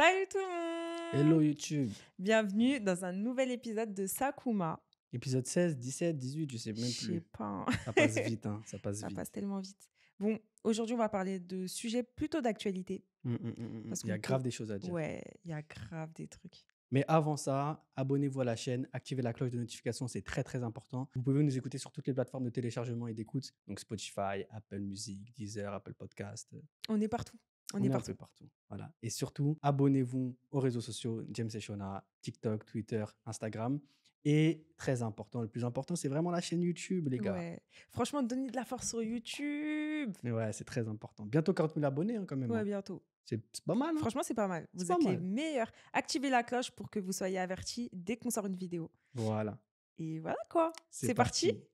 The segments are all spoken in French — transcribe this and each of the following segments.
Salut tout le monde Hello YouTube Bienvenue dans un nouvel épisode de Sakuma. Épisode 16, 17, 18, je sais même plus. Je sais pas. Hein. Ça passe vite, hein, ça passe Ça passe tellement vite. Bon, aujourd'hui, on va parler de sujets plutôt d'actualité. Mmh, mmh, mmh, il y a grave des choses à dire. Ouais, il y a grave des trucs. Mais avant ça, abonnez-vous à la chaîne, activez la cloche de notification, c'est très très important. Vous pouvez nous écouter sur toutes les plateformes de téléchargement et d'écoute, donc Spotify, Apple Music, Deezer, Apple Podcast. On est partout. On, est, partout. partout. Voilà. Et surtout, abonnez-vous aux réseaux sociaux James et Shona, TikTok, Twitter, Instagram. Et très important, le plus important, c'est vraiment la chaîne YouTube, les gars. Ouais. Franchement, donnez de la force sur YouTube. Ouais, c'est très important. Bientôt 40 000 abonnés, hein, quand même. Ouais, hein. bientôt. C'est pas mal. Hein. Franchement, c'est pas mal. Vous êtes les meilleurs. Activez la cloche pour que vous soyez avertis dès qu'on sort une vidéo. Voilà. Et voilà quoi. C'est parti. parti.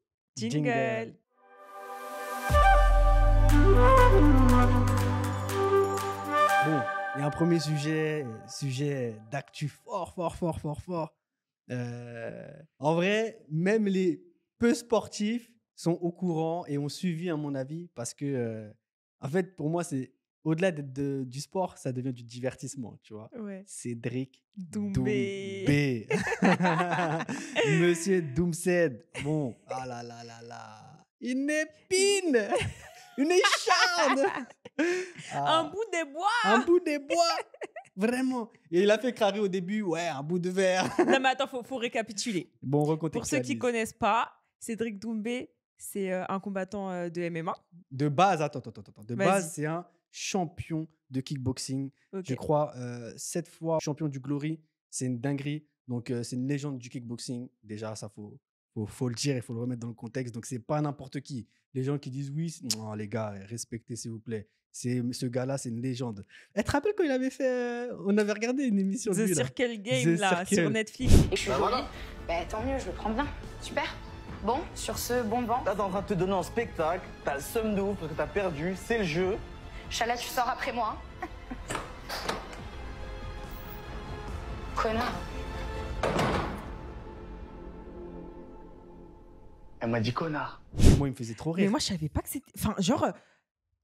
Jingle. Jingle. Bon, il y a un premier sujet, sujet d'actu fort, fort, fort, fort, fort. Euh, en vrai, même les peu sportifs sont au courant et ont suivi, à mon avis, parce que, euh, en fait, pour moi, c'est au-delà d'être du sport, ça devient du divertissement, tu vois. Cédric Doumbé. Monsieur Doumsed. Bon, ah là là là là. Une épine Une écharde Un ah. bout de bois Un bout de bois Vraiment. Et il a fait carré au début, ouais, un bout de verre. non, mais attends, faut, faut récapituler. Bon, Pour ceux qui connaissent pas, Cédric Doumbé, c'est euh, un combattant euh, de MMA. De base, attends, attends, attends. De base, c'est un champion de kickboxing. Je crois, cette euh, fois champion du Glory. C'est une dinguerie. Donc, c'est une légende du kickboxing. Déjà, ça faut, faut, faut le dire, il faut le remettre dans le contexte. Donc, c'est pas n'importe qui. Les gens qui disent oui, non, les gars, respectez, s'il vous plaît. C'est, ce gars-là, c'est une légende. Elle te rappelle quand il avait fait. Euh, on avait regardé une émission de lui, Circle là. Game, là, sur Netflix. Et je suis bah, voilà. Bah, tant mieux, je le prends bien. Super. Bon, sur ce, bon banc. t'es en train de te donner un spectacle. T'as le somme de parce que t'as perdu. C'est le jeu. Chala, tu sors après moi. Connard. Elle m'a dit connard. Moi, il me faisait trop rire. Mais moi, je savais pas que c'était. Enfin, genre, euh,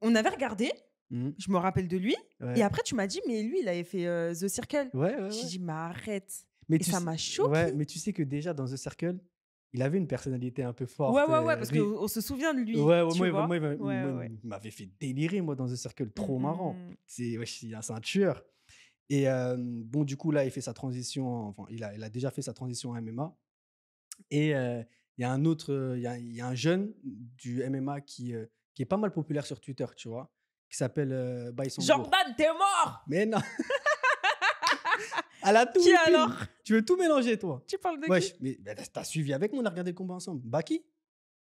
on avait regardé. Mmh. Je me rappelle de lui. Et après, tu m'as dit, mais lui, il avait fait euh, The Circle. Ouais, ouais, J'ai dit, mais arrête. Mais et ça m'a choqué. Ouais, mais tu sais que déjà, dans The Circle, il avait une personnalité un peu forte. Ouais, ouais, ouais, euh, parce qu'on se souvient de lui. Ouais, ouais, moi, il m'avait fait délirer, moi, dans The Circle. Trop marrant. Mmh. C'est un tueur. Et bon, du coup, là, il fait sa transition. Enfin, il a, il a déjà fait sa transition en MMA. Et il y a un autre, il y a, un jeune du MMA qui, qui est pas mal populaire sur Twitter, tu vois, qui s'appelle Jordan, t'es mort Mais non Elle a tout Qui alors Tu veux tout mélanger, toi Tu parles de Wesh, qui mais bah, t'as suivi avec moi, on a regardé le combat ensemble. Baki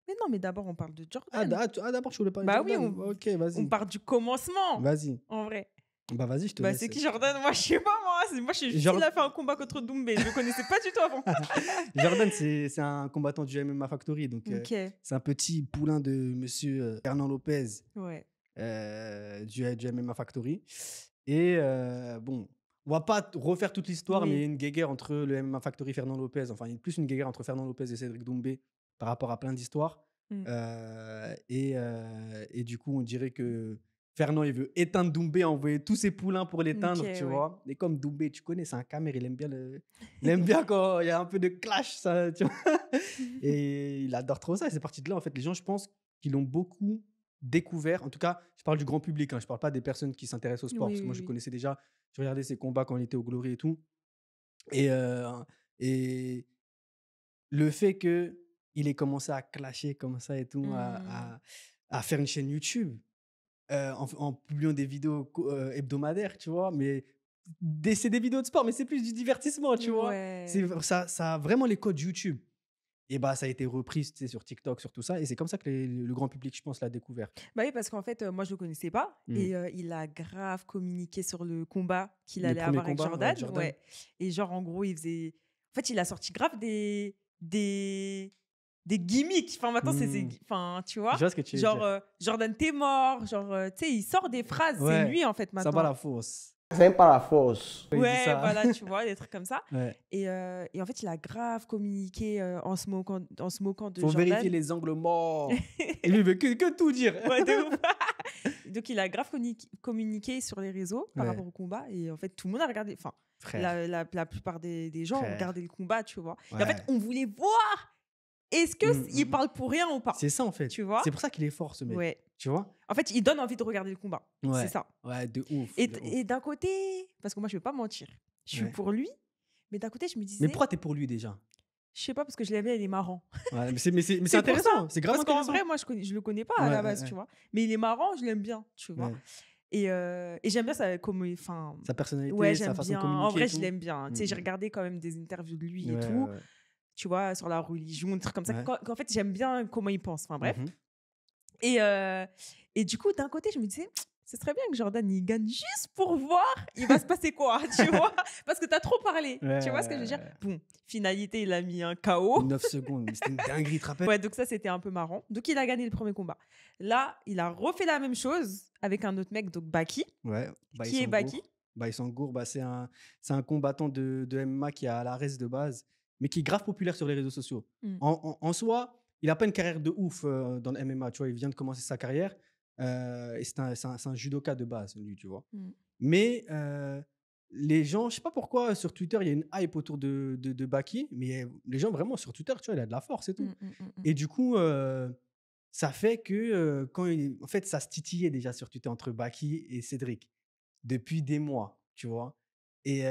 Mais non, mais d'abord, on parle de ah, Jordan. Ah, ah, d'abord, je voulais parler bah de Bah oui, ok, vas-y. On part du commencement. Vas-y. En vrai. Bah vas-y, je te bah, C'est qui Jordan Moi je sais pas moi. Moi je suis là a faire un combat contre Doumbé. Je le connaissais pas du tout avant. Jordan c'est un combattant du MMA Factory. Donc euh, c'est un petit poulain de monsieur euh, Fernand Lopez euh, du, MMA Factory. Et bon, on va pas refaire toute l'histoire, mais il y a une guéguerre entre le MMA Factory et Fernand Lopez. Enfin, il y a plus une guéguerre entre Fernand Lopez et Cédric Doumbé par rapport à plein d'histoires. Mm. et, et du coup, on dirait que mm. Fernand, il veut éteindre Doumbé, envoyer tous ses poulains pour l'éteindre, tu vois. Et comme Doumbé, tu connais, c'est un caméra, il aime bien, le... aime bien quand il y a un peu de clash, ça, tu vois. Et il adore trop ça. c'est parti de là, en fait. Les gens, je pense qu'ils l'ont beaucoup découvert. En tout cas, je parle du grand public, hein. je parle pas des personnes qui s'intéressent au sport, parce que moi, je connaissais déjà, je regardais ses combats quand il était au Glory et tout. Et, euh, et le fait que il ait commencé à clasher comme ça et tout, à, à mmh. faire une chaîne YouTube euh, en, publiant des vidéos euh, hebdomadaires, tu vois, mais c'est des vidéos de sport, mais c'est plus du divertissement, tu vois. vois. Ça, ça a vraiment les codes YouTube. Et bah, ça a été repris sur TikTok, sur tout ça. Et c'est comme ça que le grand public, je pense, l'a découvert. Bah oui, parce qu'en fait, euh, moi, je ne le connaissais pas. Mmh. Et il a grave communiqué sur le combat qu'il allait avoir avec Jordan, Jordan. Ouais. Et genre, en gros, il faisait. En fait, il a sorti grave des. des des gimmicks. Enfin, maintenant, c'est. Hmm. Enfin, tu vois. ce que tu genre, euh, Jordan, t'es mort. Genre, euh, tu sais, il sort des phrases. C'est lui, en fait, maintenant. Ça va la force. C'est pas la force. Ouais, voilà, tu vois, des trucs comme ça. Et, euh, et, en fait, il a grave communiqué en, se moquant, en se moquant de Faut vérifier les angles morts. et lui, il veut que, tout dire. Donc, il a grave communiqué sur les réseaux par rapport au combat. Et en fait, tout le monde a regardé. Enfin, la, la, plupart des, gens ont regardé le combat, tu vois. Et en fait, on voulait voir est-ce que mmh, mmh, il mmh. parle pour rien ou pas C'est ça en fait. Tu vois C'est pour ça qu'il est fort ce mec. Tu vois En fait, il donne envie de regarder le combat. C'est ça. Ouais, de ouf. Et, d'un côté, parce que moi je vais pas mentir, je suis pour lui, mais d'un côté je me disais. Mais pourquoi t'es pour lui déjà je sais pas parce que je l'aime bien, il est marrant. mais c'est, mais c'est, intéressant, c'est grave parce qu'en vrai, moi, je, connais, je le connais pas à la base, tu vois. Mais il est marrant, je l'aime bien, tu vois. Et, euh, et j'aime bien sa, comme, sa personnalité, sa façon de communiquer. En vrai, je l'aime bien. Tu sais, j'ai regardé quand même des interviews de lui et tout tu vois, sur la religion, des trucs comme ça. en fait, j'aime bien comment ils pensent. Enfin, bref. Mmh et, euh, et du coup, d'un côté, je me disais, ce serait bien que Jordan il gagne juste pour voir il va se passer quoi, tu vois Parce que t'as trop parlé, tu vois ce que je veux dire Bon, finalité, il a mis un KO. 9 secondes, c'était une dinguerie, te Ouais, donc ça c'était un peu marrant. Donc il a gagné le premier combat. Là, il a refait la même chose avec un autre mec, donc Baki. Ouais, qui est Baki bah, bah, c'est un, un combattant de, de MMA qui a la reste de base mais qui est grave populaire sur les réseaux sociaux. Mmh. En, soi, il a pas une carrière de ouf euh, dans le MMA, tu vois, il vient de commencer sa carrière, euh, et c'est un, judoka de base, lui, tu vois. Mmh. Mais euh, les gens, je sais pas pourquoi, sur Twitter, il y a une hype autour de, Baki, mais les gens, vraiment, sur Twitter, tu vois, il a de la force et tout. Mmh, et du coup ça fait que quand en fait ça se titillait déjà sur Twitter entre Baki et Cédric depuis des mois, tu vois. Et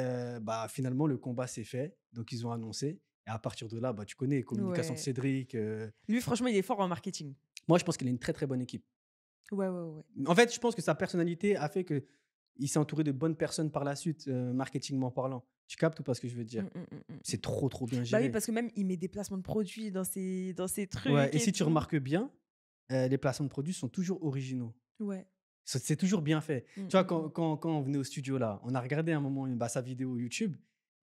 bah finalement le combat s'est fait donc, ils ont annoncé. Et à partir de là, bah, tu connais, communication communications de Cédric. Euh Lui, franchement, il est fort en marketing. Moi, je pense qu'il a une très, très bonne équipe. Ouais, ouais, ouais. En fait, je pense que sa personnalité a fait que il s'est entouré de bonnes personnes par la suite, euh, marketingment parlant. Tu captes ou pas ce que je veux dire mmh, mmh, mmh, C'est trop, trop bien géré. Bah oui, parce que même, il met des placements de produits dans ses, dans ses trucs. et, si tu remarques bien, euh, les placements de produits sont toujours originaux. Ouais. C'est toujours bien fait. Tu vois, quand, quand, on venait au studio, là, on a regardé un moment bah, sa vidéo YouTube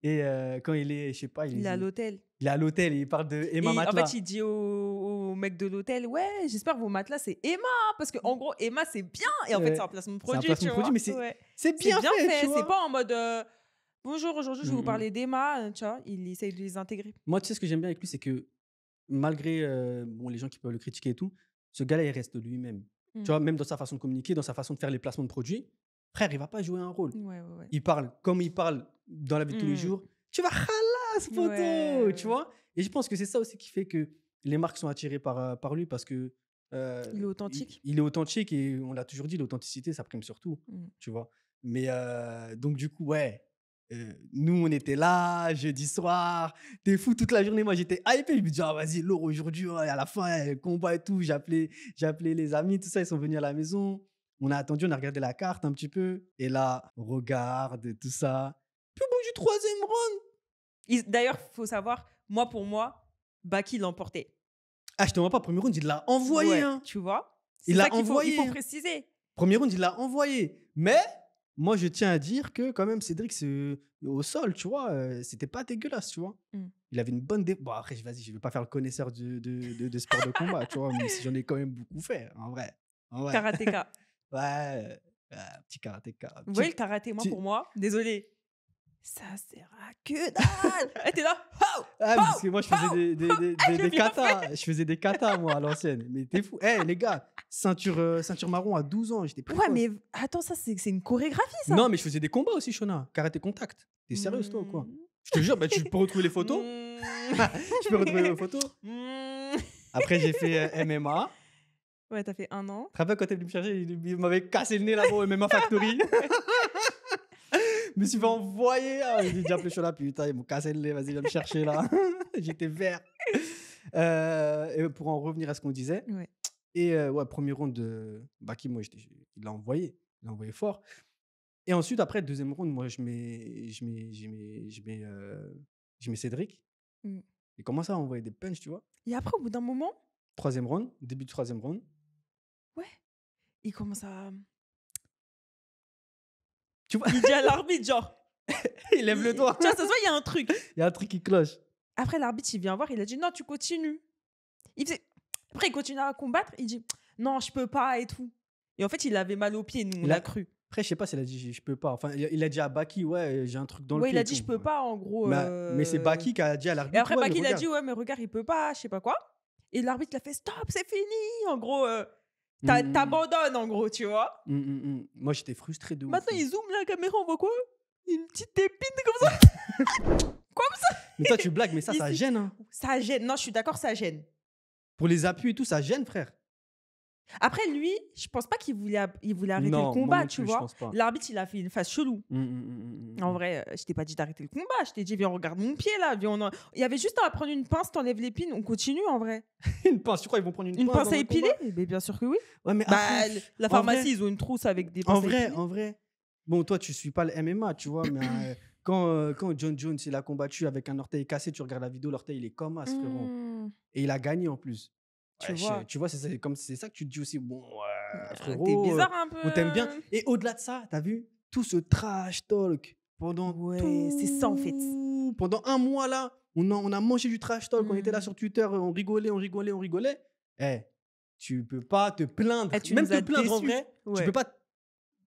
et euh, quand il est, je sais pas, il, est à l'hôtel. Il est à l'hôtel, il parle de Emma Matelas. En fait, il dit au, mec de l'hôtel, ouais, j'espère que vos matelas, c'est Emma. Hein, parce qu'en gros, Emma, c'est bien. Et en fait, c'est un placement de produit. C'est un placement mais c'est bien, fait. C'est pas en mode. Euh, Bonjour, aujourd'hui je vais vous mmh. parler d'Emma, euh, tu vois, il essaye de les intégrer. Moi, tu sais ce que j'aime bien avec lui, c'est que malgré bon, les gens qui peuvent le critiquer et tout, ce gars-là, il reste lui-même. Tu mmh. vois, même dans sa façon de communiquer, dans sa façon de faire les placements de produits, Frère, il va pas jouer un rôle. il parle comme il parle dans la vie de tous les mm. jours. Tu vas halas, photo, tu vois. Et je pense que c'est ça aussi qui fait que les marques sont attirées par, euh, par lui parce que. Euh, il est authentique. Il, est authentique et on l'a toujours dit, l'authenticité, ça prime surtout, mm. tu vois. Mais euh, donc, du coup, ouais, nous, on était là, jeudi soir, t'es fou toute la journée. Moi, j'étais hypé. Je me disais, ah, vas-y, l'or aujourd'hui, à la fin, combat et tout. J'appelais, j'appelais les amis, tout ça, ils sont venus à la maison. On a attendu, on a regardé la carte un petit peu. Et là, regarde tout ça. Plus bon du troisième round. D'ailleurs, faut savoir, moi pour moi, Baki l'emportait. Ah, je te vois pas, premier round, il l'a envoyé. Hein. Tu vois Il l'a envoyé. Faut, il faut préciser. Premier round, il l'a envoyé. Mais moi, je tiens à dire que quand même, Cédric, euh, au sol, tu vois, euh, c'était pas dégueulasse, tu vois. Mmh. Il avait une bonne. Dé... Bon, après, vas-y, je vais pas faire le connaisseur de, de, de, sport de combat, tu vois, Mais j'en ai quand même beaucoup fait, en vrai. En ouais, euh, ah, petit karatéka. Vous Oui, le karaté, moi, pour moi, désolé. Ça sert à que dalle! Et t'es là! ah, parce que moi, je faisais des, des, des, katas. Je faisais des moi, à l'ancienne. Mais t'es fou. Eh, les gars, ceinture, euh, ceinture marron à 12 ans, j'étais Ouais, mais attends, ça, c'est une chorégraphie, ça! Non, mais je faisais des combats aussi, Shona. Karaté contact. T'es sérieuse, toi, ou quoi? Mmh. Je te jure, bah, mmh. tu peux retrouver les photos. Tu peux retrouver les photos. Après, j'ai fait euh, MMA. Ouais, t'as fait un an. Très peu quand t'es venu me chercher, il, m'avait cassé le nez là-bas même à Factory. je me suis fait envoyer. Ah il J'ai dit, appelé là, putain, ils m'ont cassé le nez, vas-y, viens me chercher là. J'étais vert. Euh, et pour en revenir à ce qu'on disait. Et euh, ouais, premier round de Baki, moi, il l'a envoyé. Il l'a envoyé fort. Et ensuite, après, deuxième round, moi, je mets, je mets, je mets, je euh, je mets Cédric. Mm. Il commence à envoyer des punches, tu vois. Et après, au bout d'un moment. Troisième round, début de troisième round ouais. Il commence à. Tu vois Il dit à l'arbitre, genre. il lève le doigt. Tu vois, ça se voit, il y a un truc. Il y a un truc qui cloche. Après, l'arbitre, il vient voir, il a dit non, tu continues. Il Après, il continue à combattre, il dit non, je peux pas et tout. Et en fait, il avait mal au pied, nous, on l'a cru. Après, je sais pas s'il a dit je peux pas. Enfin, il a dit à Baki, ouais, j'ai un truc dans le pied. Ouais, il a dit je peux pas, en gros. Bah, euh mais, c'est Baki qui a dit à l'arbitre. Et après, Baki, il a dit ouais, mais regarde, il peut pas, je sais pas quoi. Et l'arbitre, l'a fait stop, c'est fini. En gros, euh Mm. T'abandonnes en gros, tu vois. Mm, mm, Moi j'étais frustré de ouf. Maintenant ils zooment la caméra, on voit quoi Une petite épine comme ça. comme ça. Mais toi tu blagues, mais ça, ça gêne. Hein. Ça gêne, non, je suis d'accord, ça gêne. Pour les appuis et tout, ça gêne, frère. Après, lui, je pense pas qu'il voulait, il voulait arrêter le combat, tu vois. L'arbitre, il a fait une face chelou. Mmh, mmh, mmh, en vrai, euh, je t'ai pas dit d'arrêter le combat. Je t'ai dit, viens, regarde mon pied, là. Il y avait juste à prendre une pince, t'enlèves l'épine, on continue, en vrai. une pince, tu crois qu'ils vont prendre une, une pince, à épiler mais Bien sûr que oui. Bah, la pharmacie, ils ont une trousse avec des pinces En vrai, en vrai. Bon, toi, tu suis pas le MMA, tu vois, mais... Euh, quand, euh, quand John Jones il a combattu avec un orteil cassé, tu regardes la vidéo, l'orteil il est comme as, frérot. Et il a gagné en plus. Tu, vois. tu vois, c'est comme c'est ça que tu te dis aussi, bon, euh, frérot, t'es bizarre un peu. On t'aime bien. Et au-delà de ça, t'as vu tout ce trash talk pendant. c'est ça en fait. Pendant un mois là, on a, on a mangé du trash talk, on était là mmh. sur Twitter, euh, on rigolait, on rigolait, on rigolait. Eh, tu peux pas te plaindre. Eh, même te plaindre en vrai, tu peux pas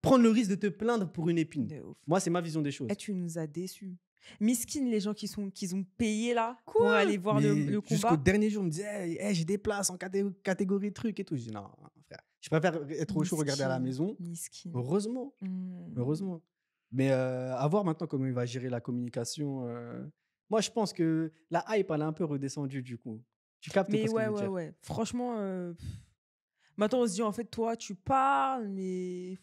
prendre le risque de te plaindre pour une épine. Moi, c'est ma vision des choses. Eh, tu nous as déçus. Miskin, les gens qui, sont, qui ont payé là pour aller voir le, combat. Jusqu'au dernier jour, on me disait j'ai des places en catégorie, catégorie truc et tout. Je dis non, frère. Je préfère être au chaud, regarder à la maison. Miskin. Heureusement. Hmm. Heureusement. Mais euh, à voir maintenant comment il va gérer la communication. Euh. Moi, je pense que la hype, elle est un peu redescendue du coup. Tu captes Mais ouais, ouais, ouais. Franchement, euh, maintenant, on se dit en fait, toi, tu parles, mais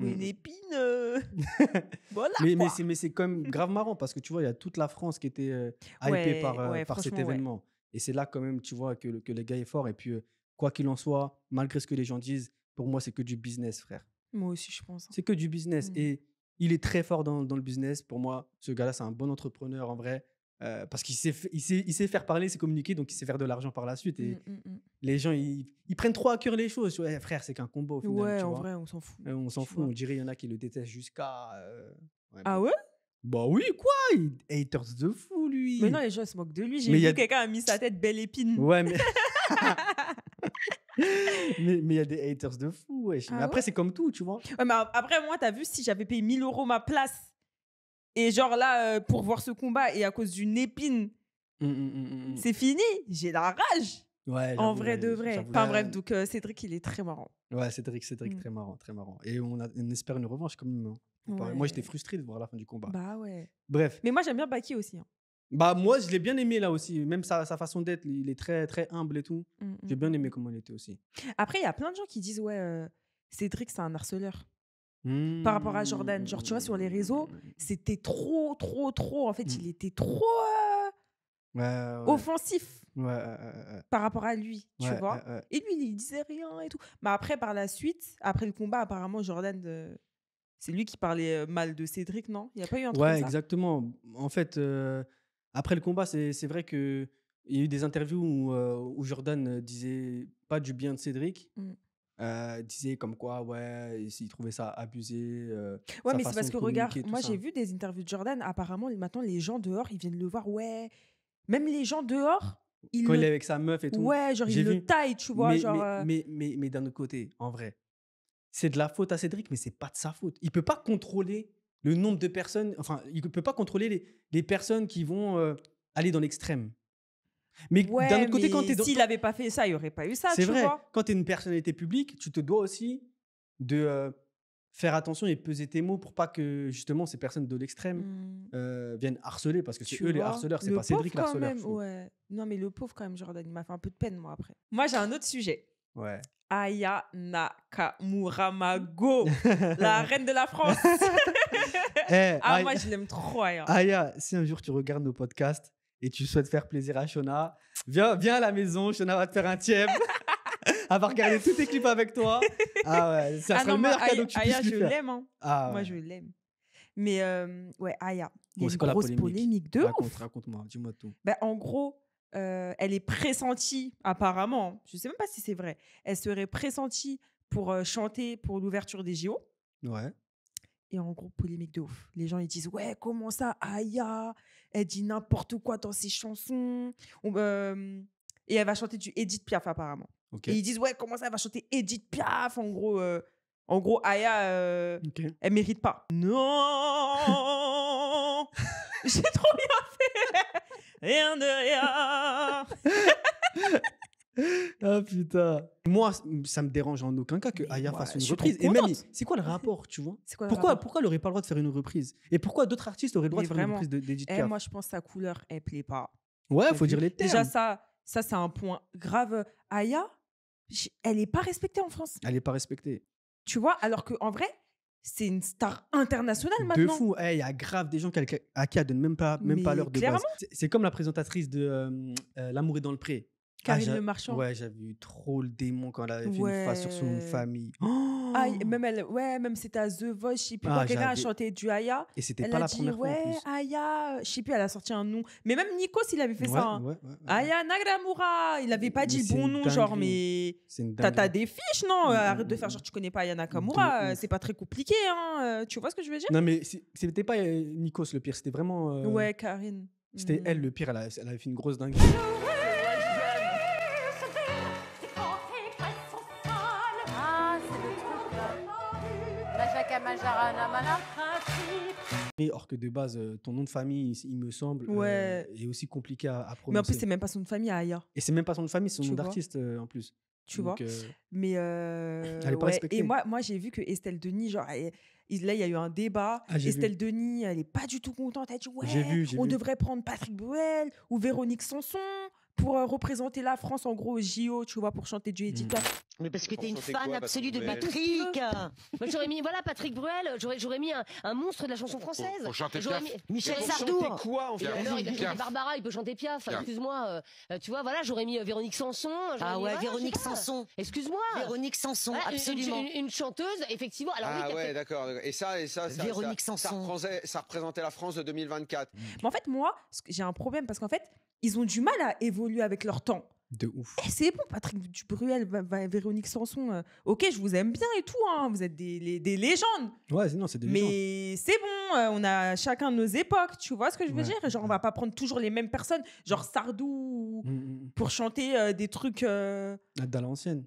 une épine. Euh. voilà. Mais, mais c'est, mais c'est quand même grave marrant parce que tu vois, il y a toute la France qui était euh, hypée par, euh, par cet événement. Et c'est là quand même, tu vois, que, le- gars est fort. Et puis, quoi qu'il en soit, malgré ce que les gens disent, pour moi, c'est que du business, frère. Moi aussi, je pense. Hein. C'est que du business. Mmh. Et il est très fort dans le business. Pour moi, ce gars-là, c'est un bon entrepreneur en vrai. Euh, parce qu'il sait, il sait, il sait, faire parler, c'est communiquer, donc il sait faire de l'argent par la suite. Et mmh, mmh, mmh. les gens, ils, prennent trop à cœur les choses. Eh, frère, c'est qu'un combo. Au final, ouais, en vrai, on s'en fout. Euh, on s'en fout. On dirait qu'il y en a qui le détestent jusqu'à. Euh, ah ouais Bah oui, quoi Haters eh, de fou, lui. Mais non, les gens se moquent de lui. J'ai vu quelqu'un a mis sa tête belle épine. Ouais, mais. mais il y a des haters eh, de fou, wesh. Ah mais après, c'est comme tout, tu vois. mais après, moi, t'as vu, si j'avais payé 1000 euros ma place et genre là, euh, pour voir ce combat et à cause d'une épine, mmh, mmh, mmh, c'est fini. J'ai la rage. Ouais, en vrai de vrai. Enfin bref, euh. donc euh, Cédric, il est très marrant. Ouais, Cédric, Cédric, très marrant, très marrant. Et on, a, espère une revanche quand même. Hein. Moi, j'étais frustré de voir la fin du combat. Bah ouais. Bref. Mais moi, j'aime bien Baki aussi. Hein. Bah moi, je l'ai bien aimé là aussi. Même sa, sa façon d'être, il est très très humble et tout. J'ai bien aimé comment il était aussi. Après, il y a plein de gens qui disent ouais, Cédric, c'est un harceleur par rapport à Jordan. Genre, tu vois, sur les réseaux, c'était trop, trop, trop. En fait, mm. il était trop euh, offensif par rapport à lui, tu vois. Et lui, il disait rien et tout. Mais après, par la suite, après le combat, apparemment, Jordan. Euh, c'est lui qui parlait euh, mal de Cédric, non Il n'y a pas eu un truc Ouais, exactement. En fait, après le combat, c'est vrai que il y a eu des interviews où, où Jordan disait pas du bien de Cédric. Mm. Euh, disait comme quoi, ouais, il trouvait ça abusé. Euh, ouais, mais c'est parce que regarde, moi j'ai vu des interviews de Jordan, apparemment maintenant les gens dehors, ils viennent le voir, ouais. Même les gens dehors, Quand il est avec sa meuf et tout. Ouais, genre il le taille, tu vois. Mais, genre, euh. mais, mais, mais, d'un autre côté, en vrai, c'est de la faute à Cédric, mais c'est pas de sa faute. Il peut pas contrôler le nombre de personnes, enfin, il peut pas contrôler les personnes qui vont aller dans l'extrême. Mais d'un autre côté, quand t'es. S'il n'avait pas fait ça, il n'y aurait pas eu ça. C'est vrai. quand tu es une personnalité publique, tu te dois aussi de euh, faire attention et peser tes mots pour pas que justement ces personnes de l'extrême mmh. euh, viennent harceler parce que c'est eux les harceleurs, c'est pas Cédric l'harceleur. Ouais. Non, mais le pauvre, quand même, Jordan, il m'a fait un peu de peine, moi, après. Moi, j'ai un autre sujet. Ouais. Aya Nakamuramago, la reine de la France. Eh, ah, moi, je l'aime trop, Aya, si un jour tu regardes nos podcasts, et tu souhaites faire plaisir à Shona, viens, viens à la maison, Shona va te faire un tièvre. elle va regarder tous tes clips avec toi. Ah ouais, ça serait le meilleur cadeau Aya, je l'aime. Moi, je l'aime. Mais euh, ouais, Aya, il y a une grosse polémique, de Raconte, moi dis-moi tout. Ben en gros, euh, elle est pressentie, apparemment, je ne sais même pas si c'est vrai, elle serait pressentie pour euh, chanter pour l'ouverture des JO. Ouais et en gros, polémique de ouf. Les gens, ils disent Ouais, comment ça Aya, elle dit n'importe quoi dans ses chansons. Euh, et elle va chanter du Edith Piaf, apparemment. Et ils disent Ouais, comment ça Elle va chanter Edith Piaf En gros, euh, en gros Aya, euh, elle mérite pas. Non J'ai trop bien fait Rien de rien ah putain. Moi, ça me dérange en aucun cas que Aya fasse une reprise. Et même, c'est quoi le rapport, tu vois Pourquoi, pourquoi elle n'aurait pas le droit de faire une reprise Et pourquoi d'autres artistes auraient le droit de faire une reprise d'Edith eh, Moi, je pense que sa couleur, elle plaît pas. Ouais, faut dire les termes. Déjà, ça, ça c'est un point grave. Aya, elle n'est pas respectée en France. Elle est pas respectée. Tu vois, alors qu'en vrai, c'est une star internationale maintenant. De fou, eh, il y a grave des gens à qui elle donne même pas, même pas l'heure de base. C'est comme la présentatrice de euh, euh, L'amour est dans le pré. Ah, Karine Le Marchand. Ouais, j'avais eu trop le démon quand elle avait fait une phrase sur son famille. ah, même elle, ouais, même c'était à The Voice, je sais ah, quand a chanté du Aya. Et c'était pas la dit, première ouais, fois. Ouais, Aya, je sais plus, elle a sorti un nom. Mais même Nikos, il avait fait ça. Hein. Aya Nagamura, il avait pas dit bon nom, genre, mais. T'as des fiches, non Arrête de faire genre, tu connais pas Aya Nakamura, euh, c'est pas très compliqué, hein. Euh, tu vois ce que je veux dire Non, mais c'était pas euh, Nikos le pire, c'était vraiment. Ouais, Karine. C'était mm. elle le pire, elle, elle avait fait une grosse dinguerie. Mais or que de base, euh, ton nom de famille, il me semble, euh, est aussi compliqué à, prononcer. Mais en plus, c'est même pas son nom de famille à Aya. Et c'est même pas son nom de famille, c'est son nom d'artiste euh, en plus. Tu vois Mais. Elle pas respectée. Et moi, moi j'ai vu que Estelle Denis, genre, là, il y a eu un débat. Ah, Estelle Denis, elle n'est pas du tout contente. Elle a dit Ouais, on devrait prendre Patrick Bruel ou Véronique Sanson pour euh, représenter la France en gros au JO, tu vois, pour chanter du Edith. Mm. Mais parce que t'es une fan absolue de Patrick. j'aurais mis voilà Patrick Bruel, j'aurais j'aurais mis un, monstre de la chanson française. Pour, chanter Mis Michel quoi en fait il peut Barbara, il peut chanter Piaf. Excuse-moi, euh, tu vois, voilà, j'aurais mis euh, Véronique Sanson. Ah ouais, Véronique Sanson. Excuse-moi. Véronique Sanson, absolument. Une, chanteuse, effectivement. Alors, ah ouais, d'accord. Et ça, et ça, ça, représentait, ça représentait la France de 2024. Mais en fait, moi, j'ai un problème parce qu'en fait, ils ont du mal à évoluer avec leur temps. De ouf. Eh, c'est bon, Patrick Dubruel, Véronique Sanson. Euh, ok, je vous aime bien et tout, hein, vous êtes des, légendes. Ouais, sinon, c'est des mais légendes. Mais c'est bon, euh, on a chacun nos époques, tu vois ce que je veux dire Genre, on va pas prendre toujours les mêmes personnes, genre Sardou, mm, mm, mm. pour chanter euh, des trucs. À l'ancienne.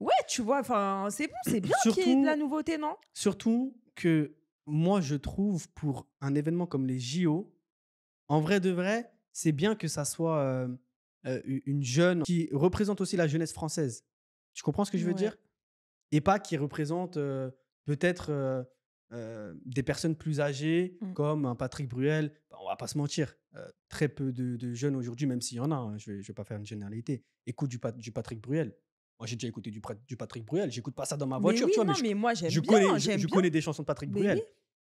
Ouais, tu vois, enfin, c'est bon, c'est bien qu'il y ait de la nouveauté, non Surtout que moi, je trouve pour un événement comme les JO, en vrai de vrai, c'est bien que ça soit une jeune qui représente aussi la jeunesse française. Tu comprends ce que je veux dire Et pas qui représente peut-être des personnes plus âgées, mmh. comme un Patrick Bruel. on va pas se mentir, très peu de, jeunes aujourd'hui, même s'il y en a, hein, je, vais, vais pas faire une généralité, écoute du, Patrick Bruel. Moi, j'ai déjà écouté du, Patrick Bruel. J'écoute pas ça dans ma voiture, je, moi, j'aime bien, Connais, je, connais des chansons de Patrick Bruel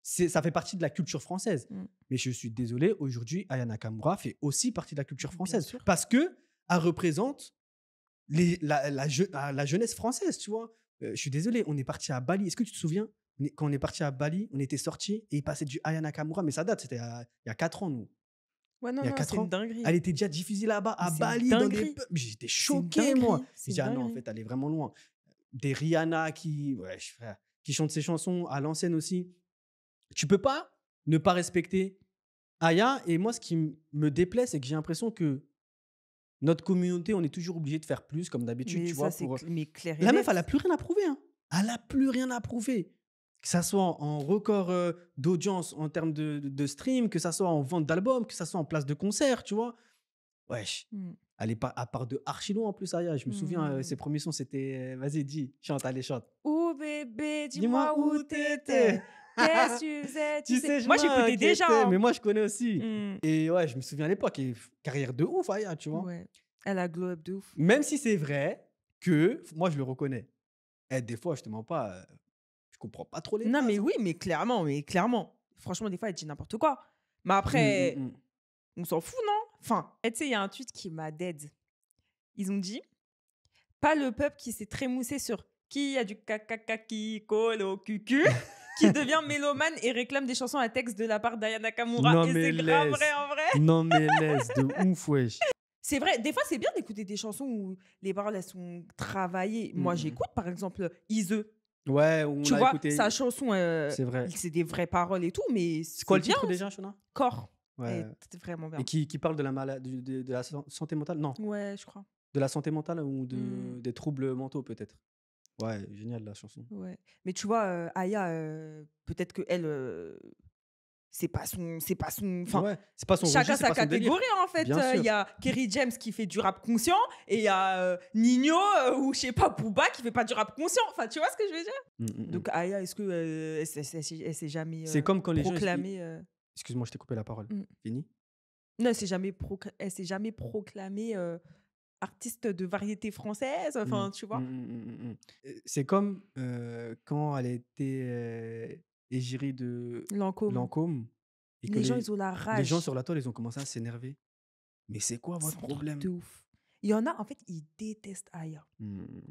ça fait partie de la culture française. Mm. Mais je suis désolé, aujourd'hui, Ayana Kamura fait aussi partie de la culture française. Parce que elle représente la, jeunesse française, tu vois. Euh, je suis désolé, on est parti à Bali. Est-ce que tu te souviens Quand on est parti à Bali, on était sorti et il passait du Ayana Kamura, mais ça date, c'était il y a 4 ans, nous. Ouais, non, il y a 4 ans. Elle était déjà diffusée là-bas, à Bali. J'étais choqué, moi. J'ai dit, ah non, en fait, elle est vraiment loin. Des Rihanna qui, qui chantent ses chansons à l'ancienne aussi. Tu peux pas ne pas respecter Aya. Et moi, ce qui me déplaît, c'est que j'ai l'impression que notre communauté, on est toujours obligé de faire plus, comme d'habitude, tu vois. Euh, la meuf, elle n'a plus rien à prouver. Hein. Elle n'a plus rien à prouver. Que ça soit en record euh, d'audience en termes de, de, stream, que ça soit en vente d'albums, que ça soit en place de concert, tu vois. Wesh. Mmh. Elle est pas à part de archi loin en plus, Aya. Je me souviens, euh, mmh. ses premiers sons, c'était. Vas-y, dis, chante, allez, chante. Ouh, bébé, dis-moi où t'étais tu sais, moi Moi, j'écoutais déjà. Hein. Mais moi, je connais aussi. Hmm. Et ouais, je me souviens à l'époque, carrière de ouf, hein, tu vois. Elle a glow de ouf. Même si c'est vrai que, moi, je le reconnais. Et eh, des fois, je te mens pas, euh, je comprends pas trop les. Non, mais oui, mais clairement, mais clairement. Franchement, des fois, elle dit n'importe quoi. Mais après, hum, hum, hum. on s'en fout, non Enfin, tu sais, il y a un tweet qui m'a dead. Ils ont dit pas le peuple qui s'est trémoussé sur qui a du caca qui colle au cucu. qui devient mélomane et réclame des chansons à texte de la part d'Ayana Kamura. Non, et c'est grave vrai en vrai. Non mais laisse, de ouf, wesh. C'est vrai, des fois c'est bien d'écouter des chansons où les paroles elles sont travaillées. Moi mm. j'écoute par exemple Ize. Ouais, on tu vois, sa chanson, euh, c'est C'est des vraies paroles et tout, mais c'est quoi le titre déjà, Shona Corps. Ouais. C'était vraiment bien. Et qui, parle de la, de, la santé mentale Non. Ouais, je crois. De la santé mentale ou de, mm. des troubles mentaux peut-être. Ouais, génial la chanson. Ouais. Mais tu vois, Aya, peut-être que elle, c'est pas son, c'est pas son, enfin, c'est pas son. Chacun sa catégorie hein, en fait. Il y a Kerry James qui fait du rap conscient et il y a Nino ou je sais pas Pouba qui fait pas du rap conscient. Enfin, tu vois ce que je veux dire mmh, mmh, mmh. Donc Aya, est-ce que s'est jamais C'est comme quand les proclamée, Excuse-moi, je t'ai coupé la parole. Fini. Non, elle s'est jamais, proclamée artiste de variété française, mmh enfin, tu vois. Mmh, mmh, c'est comme quand elle était égérie de Lancôme. les, gens, ils ont la rage. Les gens sur la toile, ils ont commencé à s'énerver. Mais c'est quoi votre problème Il y en a, en fait, ils détestent Aya.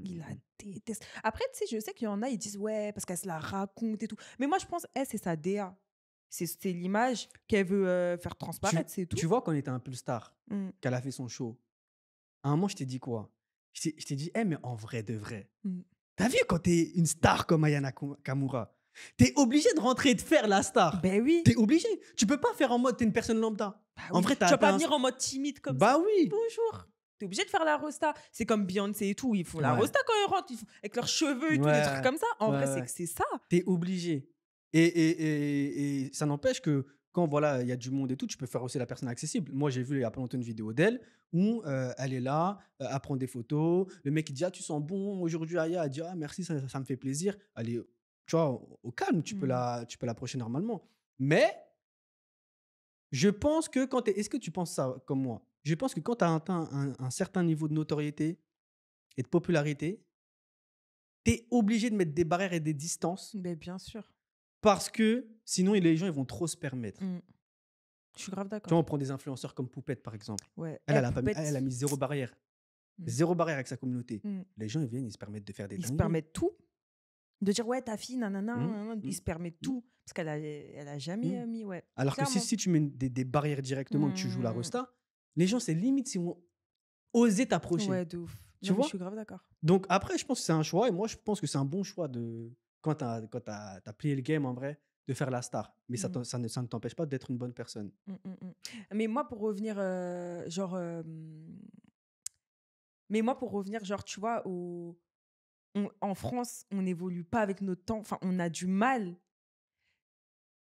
Ils la détestent. Après, tu sais, je sais qu'il y en a, ils disent, ouais, parce qu'elle se la raconte et tout. Mais moi, je pense, elle, c'est sa DA. C'est l'image qu'elle veut faire transparaître, c'est tout. Tu vois qu'on était un peu le star, qu'elle a fait son show à un moment, je t'ai dit quoi Je t'ai dit, «Eh, mais en vrai de vrai, mmh. t'as vu quand t'es une star comme Ayana Kamura T'es obligé de rentrer et de faire la star. Ben oui. T'es obligé. Tu peux pas faire en mode t'es une personne lambda. Bah en vrai, tu vas pas venir en mode timide comme bah ça. Bah oui. Bonjour. T'es obligé de faire la rosta. C'est comme Beyoncé et tout. Ils font la rosta quand ils rentrent. Avec leurs cheveux et tout, des trucs comme ça. En vrai, c'est c'est ça. T'es obligé. et, et, et ça n'empêche que quand voilà, il y a du monde et tout, tu peux faire aussi la personne accessible. Moi, j'ai vu il y a pas longtemps une vidéo d'elle où euh, elle est là, à euh, elle prend des photos. Le mec, dit Ah, tu sens bon aujourd'hui, Aya. Elle dit Ah, merci, ça, me fait plaisir. Elle est, tu vois, au, calme, tu, peux la, mmh. tu peux l'approcher normalement. Mais je pense que quand tu Est-ce que tu penses ça comme moi Je pense que quand tu as atteint un, un certain niveau de notoriété et de popularité, tu es obligé de mettre des barrières et des distances. Mais bien sûr parce que sinon, les gens, ils vont trop se permettre. Mm. Je suis grave d'accord. Tu vois, on prend des influenceurs comme Poupette, par exemple. Ouais. Elle, eh, a mis zéro barrière. Mm. Zéro barrière avec sa communauté. Mm. Les gens, ils viennent, ils se permettent de faire des Ils se permettent tout. De dire, ouais, ta fille, nanana, ils se permettent tout. Parce qu'elle a, elle a jamais euh, mis, ouais. Alors que si, si tu mets des, barrières directement, que tu joues la resta, les gens, c'est limite si on oser t'approcher. Ouais, de ouf. Tu vois Je suis grave d'accord. Donc après, je pense que c'est un choix et moi, je pense que c'est un bon choix de, quand tu as, plié le game en vrai, de faire la star. Mais ça, mmh ne, t'empêche pas d'être une bonne personne. Mmh, mmh, mais moi, pour revenir, genre. Mais moi, pour revenir, genre, tu vois, au... en France, on n'évolue pas avec nos temps. Enfin, on a du mal.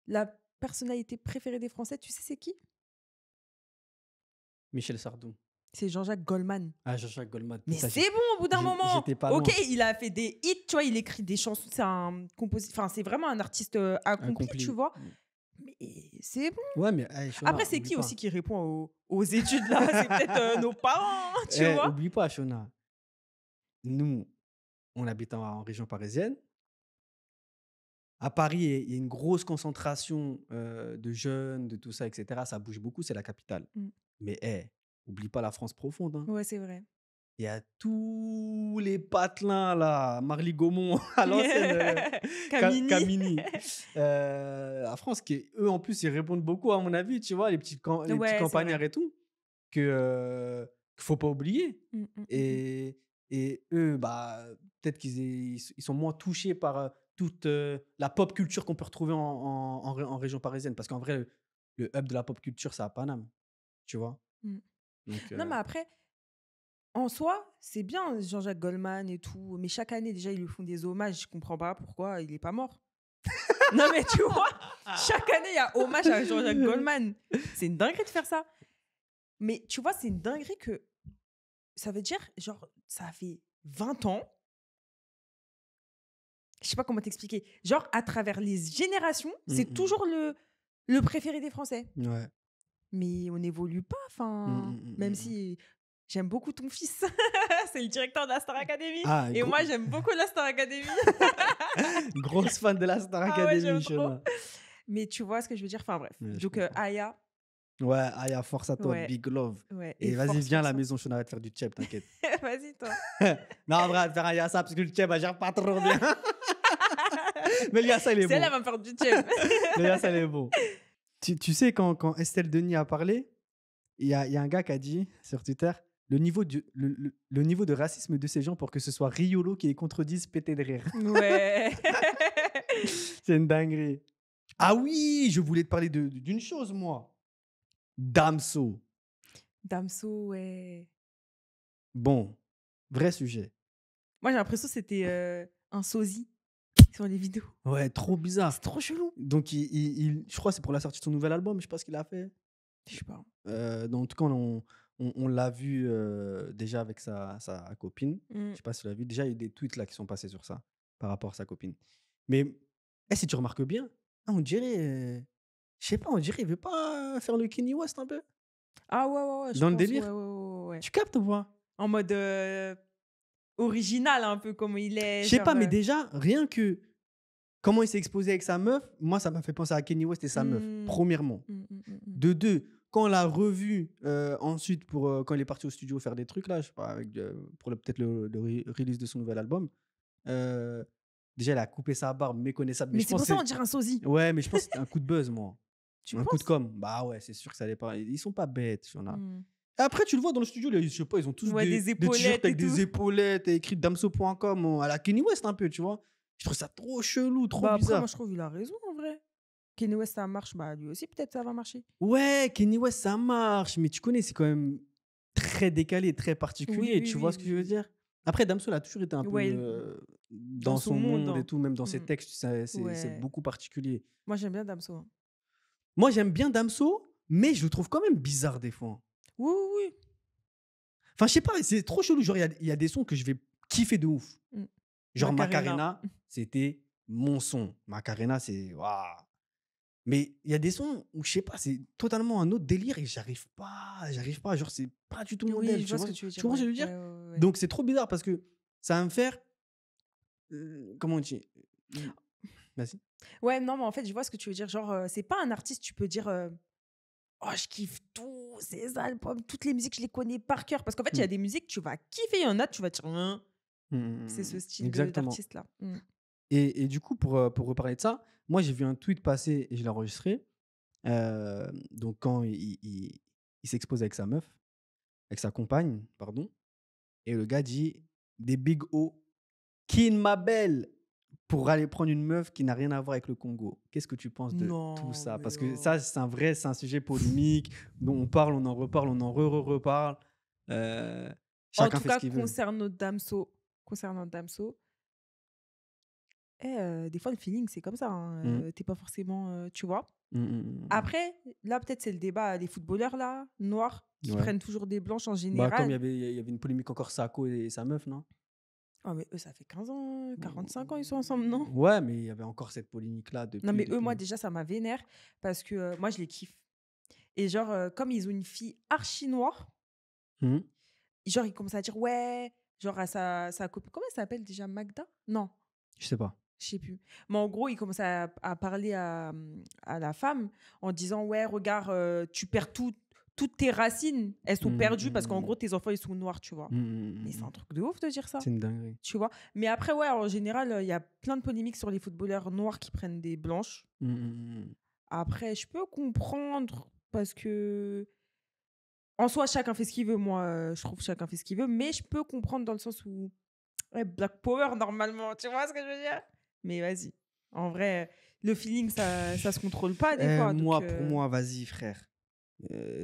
La personnalité préférée des Français, tu sais, c'est qui Michel Sardou. C'est Jean-Jacques Goldman. Ah, Jean-Jacques Goldman. Mais c'est bon, au bout d'un moment. ok, il a fait des hits, tu vois, il écrit des chansons. C'est un enfin, c'est vraiment un artiste accompli, euh, tu vois. Mm. Mais c'est bon. Ouais, mais, eh, Après, c'est qui aussi qui répond aux, études là C'est peut-être euh, nos parents, tu eh, vois. Oublie pas, Shona. Nous, on habite en, région parisienne. À Paris, il y a une grosse concentration euh, de jeunes, de tout ça, etc. Ça bouge beaucoup, c'est la capitale. Mm. Mais hey, eh, Oublie pas la France profonde. Hein. Ouais, c'est vrai. Il y a tous les patelins là, Marly Gaumont à euh, Camini, La euh, France, qui eux en plus ils répondent beaucoup à mon avis, tu vois, les petites et tout, que euh, faut pas oublier. Mmh, mmh, mmh, et, et eux, bah, peut-être qu'ils sont moins touchés par toute la pop culture qu'on peut retrouver en, région parisienne, parce qu'en vrai, le, hub de la pop culture, c'est à Paname, tu vois non, mais euh après, en soi, c'est bien Jean-Jacques Goldman et tout, mais chaque année déjà ils lui font des hommages. Je comprends pas pourquoi il est pas mort. non mais tu vois, chaque année il y a hommage à Jean-Jacques Goldman. C'est une dinguerie de faire ça. Mais tu vois, c'est une dinguerie que ça veut dire genre ça fait 20 ans. Je sais pas comment t'expliquer. Genre à travers les générations, mmh, c'est mmh. toujours le le préféré des Français. Ouais mais on n'évolue pas. Mmh, enfin, mmh, même mmh, si j'aime beaucoup ton fils. c'est le directeur de la Star Academy. Ah, et moi, j'aime beaucoup la Star Academy. Grosse fan de la Star Academy, ah ouais, Mais tu vois ce que je veux dire. Enfin, bref. Donc, euh, Aya. Ouais, Aya, force à toi, big love. Et, vas-y, viens à la maison, vais va te faire du tchep t'inquiète. vas-y, toi. non, en vrai, faire un ça, parce que le tchèp, elle gère pas trop bien. Mais le ça il est, beau bon. C'est elle, va me faire du tchep le ça il est bon. Tu, sais, quand, Estelle Denis a parlé, il y, a, un gars qui a dit sur Twitter le niveau, du, le, niveau de racisme de ces gens pour que ce soit Riolo qui les contredise, pété de rire. Ouais. C'est une dinguerie. Ah oui, je voulais te parler d'une chose, moi. Damso. Damso, ouais. Bon, vrai sujet. Moi, j'ai l'impression que c'était euh, un sosie sur les vidéos. Ouais, trop bizarre. C'est trop chelou. Donc, il, je crois que c'est pour la sortie de son nouvel album, je sais pas ce qu'il a fait. Je sais pas. Euh, dans, en tout cas, on, on, l'a vu euh, déjà avec sa, sa copine. Mm. Je sais pas si tu l'as vu. Déjà, il y a eu des tweets là qui sont passés sur ça par rapport à sa copine. Mais eh, si tu remarques bien, ah, on dirait. Euh, je sais pas, on dirait il veut pas faire le Kenny West un peu. Ah ouais, ouais, ouais. Dans le délire. Ouais, ouais, ouais, tu captes ou pas En mode. Euh, original un peu comme il est. Je sais pas, mais euh. déjà, rien que comment il s'est exposé avec sa meuf, moi, ça m'a fait penser à Kenny West et sa meuf, mmh. premièrement. Mmh, mmh, de deux, quand on l'a revu euh, ensuite, pour, euh, quand il est parti au studio faire des trucs, là, je sais pas, avec, pour peut-être le, release de son nouvel album, déjà, elle a coupé sa barbe méconnaissable. Mais, c'est pour ça qu'on dirait un sosie. Ouais, mais je pense que un coup de buzz, moi. un coup de com. Bah ouais, c'est sûr que ça allait pas. Ils sont pas bêtes, j'en ai. Après, tu le vois dans le studio, je sais pas, ils ont tous des, des, épaulettes des avec des épaulettes et écrit damso.com euh, à la Kenny West un peu, tu vois. Je trouve ça trop chelou, trop bah, bizarre. Après, moi, je trouve qu'il a raison en vrai. Kenny West, ça marche, bah lui aussi, peut-être ça va marcher. Ouais, Kenny West, ça marche, mais tu connais, c'est quand même très décalé, très particulier, tu vois ce que je veux dire Après, Damso, il a toujours été un peu euh, dans, son, monde, et hein. tout, même dans ses mmh. textes, c'est beaucoup particulier. Moi, j'aime bien Damso. Hein. Moi, j'aime bien Damso, mais je le trouve quand même bizarre des fois. Oui, oui, Enfin, je sais pas, c'est trop chelou. Genre, il y, a des sons que je vais kiffer de ouf. Mmh. Genre, Macarena, c'était mon son. Macarena, c'est. Mais il y a des sons où, je sais pas, c'est totalement un autre délire et j'arrive pas, j'arrive pas. Genre, c'est pas du tout mon délire vois tu veux je veux dire Donc, c'est trop bizarre parce que ça va me faire. Euh, comment on dit merci mmh. Ouais, non, mais en fait, je vois ce que tu veux dire. Genre, euh, c'est pas un artiste, tu peux dire. Euh, oh, je kiffe tout c'est albums, Toutes les musiques, je les connais par cœur. Parce qu'en fait, il y a mmh. des musiques, tu vas kiffer, il y en a, tu vas dire, hein, mmh, mmh, c'est ce style d'artiste-là. Et, et, du coup, pour, euh, pour reparler de ça, moi, j'ai vu un tweet passer et je l'ai enregistré. Euh, donc, quand il, il, s'expose avec sa meuf, avec sa compagne, pardon, et le gars dit des big O, Kin ma belle, pour aller prendre une meuf qui n'a rien à voir avec le Congo. Qu'est-ce que tu penses de tout ça Parce que ça, c'est un vrai, c'est un sujet polémique dont on parle, on en reparle, on en re-reparle. euh, en tout cas, concernant Damso, concernant Damso, eh, euh, des fois le feeling c'est comme ça. Tu hein, euh, n'es mmh. T'es pas forcément, euh, tu vois. Mmh, mmh, Après, là peut-être c'est le débat des footballeurs là, noirs qui prennent toujours des blanches en bah, général. comme il y, avait, y avait une polémique encore Sako et sa meuf, non Oh, mais eux, ça fait 15 ans, 45 euh, ans, ils sont ensemble, non Ouais, mais il y avait encore cette polémique-là. non, mais eux, moi, déjà, ça m'a vénère parce que euh, moi, je les kiffe. Et genre, euh, comme ils ont une fille archi noire, mmh. genre, ils commencent à dire, ouais, genre, à sa, sa copine. Comment elle s'appelle déjà Magda Non. Je sais pas. Je sais plus. Mais en gros, il commence à, parler à, à, la femme en disant Ouais, regarde, tu perds tout, toutes tes racines, elles sont mm, perdues parce qu'en mm, gros, mm. tes enfants, ils sont noirs, tu vois. mais c'est un truc de ouf de dire ça. C'est une dinguerie. Tu vois. Mais après, ouais, en général, il y a plein de polémiques sur les footballeurs noirs qui prennent des blanches. Après, je peux comprendre parce que. En soi, chacun fait ce qu'il veut, moi, euh, je trouve chacun fait ce qu'il veut, mais je peux comprendre dans le sens où. Eh, Black Power, normalement, tu vois ce que je veux dire Mais vas-y. En vrai, le feeling, ça, ça se contrôle pas des eh, fois. Moi, pour euh, moi, vas-y, frère